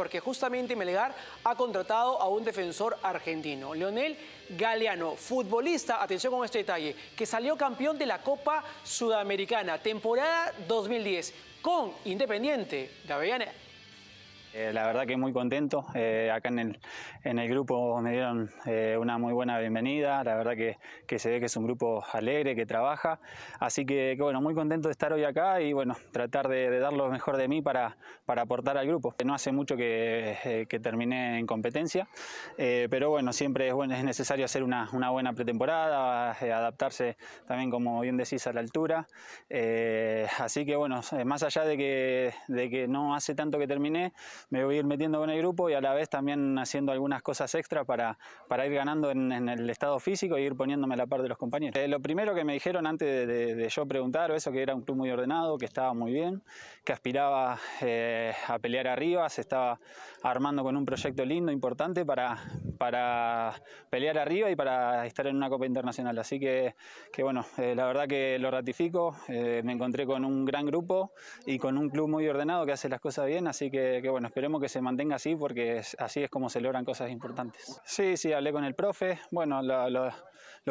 porque justamente Melgar ha contratado a un defensor argentino, Leonel Galeano, futbolista, atención con este detalle, que salió campeón de la Copa Sudamericana, temporada 2010, con Independiente de Avellaneda eh, la verdad que muy contento. Eh, acá en el, grupo me dieron eh, una muy buena bienvenida. La verdad que, se ve que es un grupo alegre, que trabaja. Así que, bueno, muy contento de estar hoy acá y bueno, tratar de, dar lo mejor de mí para, aportar al grupo. No hace mucho que, que terminé en competencia, pero bueno, siempre es, bueno, es necesario hacer una, buena pretemporada, adaptarse también, como bien decís, a la altura. así que bueno, más allá de que, de que no hace tanto que terminé, me voy a ir metiendo con el grupo y a la vez también haciendo algunas cosas extra para, para ir ganando en, el estado físico e ir poniéndome a la par de los compañeros. Eh, lo primero que me dijeron antes de, yo preguntar, eso que era un club muy ordenado, que estaba muy bien, que aspiraba eh, a pelear arriba, se estaba armando con un proyecto lindo, importante para, para pelear arriba y para estar en una Copa Internacional. Así que, que bueno, eh, la verdad que lo ratifico, me encontré con un gran grupo y con un club muy ordenado que hace las cosas bien, así que bueno, esperemos que se mantenga así porque así es como se logran cosas importantes. Sí, sí, hablé con el profe. Bueno, lo, lo,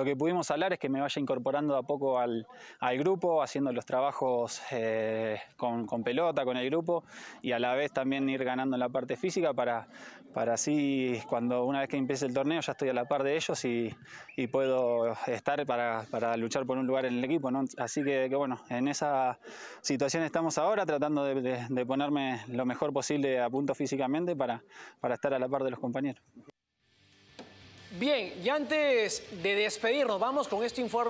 que pudimos hablar es que me vaya incorporando a poco al, al grupo, haciendo los trabajos eh, con, con, pelota, con el grupo y a la vez también ir ganando en la parte física para, para así cuando una vez que empiece el torneo ya estoy a la par de ellos y, y puedo estar para, para, luchar por un lugar en el equipo. Así que, bueno, en esa situación estamos ahora tratando de, ponerme lo mejor posible punto físicamente para, para estar a la par de los compañeros. Bien, y antes de despedirnos, vamos con este informe.